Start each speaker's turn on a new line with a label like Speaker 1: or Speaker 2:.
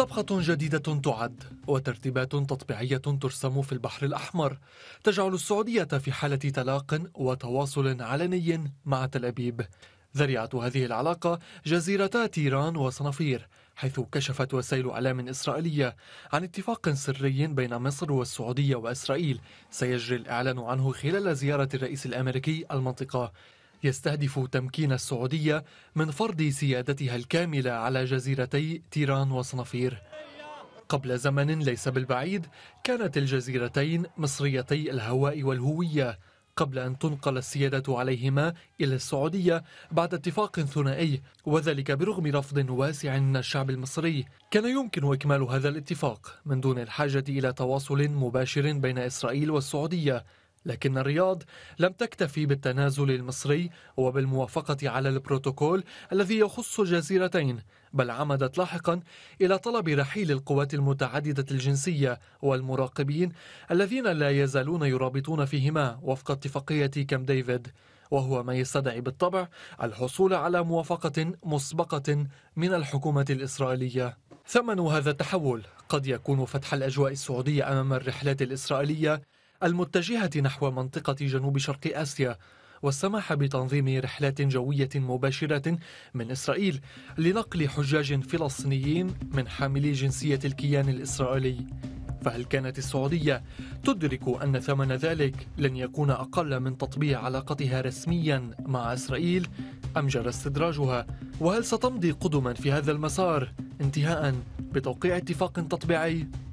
Speaker 1: طبخة جديدة تعد وترتيبات تطبيعية ترسم في البحر الأحمر تجعل السعودية في حالة تلاق وتواصل علني مع تل أبيب ذريعة هذه العلاقة جزيرتا تيران وصنافير حيث كشفت وسائل إعلام إسرائيلية عن اتفاق سري بين مصر والسعودية وإسرائيل سيجري الإعلان عنه خلال زيارة الرئيس الأمريكي المنطقة يستهدف تمكين السعودية من فرض سيادتها الكاملة على جزيرتي تيران وصنفير قبل زمن ليس بالبعيد كانت الجزيرتين مصريتي الهواء والهوية قبل أن تنقل السيادة عليهما إلى السعودية بعد اتفاق ثنائي وذلك برغم رفض واسع من الشعب المصري كان يمكن إكمال هذا الاتفاق من دون الحاجة إلى تواصل مباشر بين إسرائيل والسعودية لكن الرياض لم تكتفي بالتنازل المصري وبالموافقة على البروتوكول الذي يخص الجزيرتين بل عمدت لاحقا إلى طلب رحيل القوات المتعددة الجنسية والمراقبين الذين لا يزالون يرابطون فيهما وفق اتفاقية كام ديفيد وهو ما يستدعي بالطبع الحصول على موافقة مسبقة من الحكومة الإسرائيلية ثمن هذا التحول قد يكون فتح الأجواء السعودية أمام الرحلات الإسرائيلية المتجهة نحو منطقة جنوب شرق آسيا والسماح بتنظيم رحلات جوية مباشرة من إسرائيل لنقل حجاج فلسطينيين من حاملي جنسية الكيان الإسرائيلي فهل كانت السعودية تدرك أن ثمن ذلك لن يكون أقل من تطبيع علاقتها رسميا مع إسرائيل أم جرى استدراجها؟ وهل ستمضي قدما في هذا المسار انتهاء بتوقيع اتفاق تطبيعي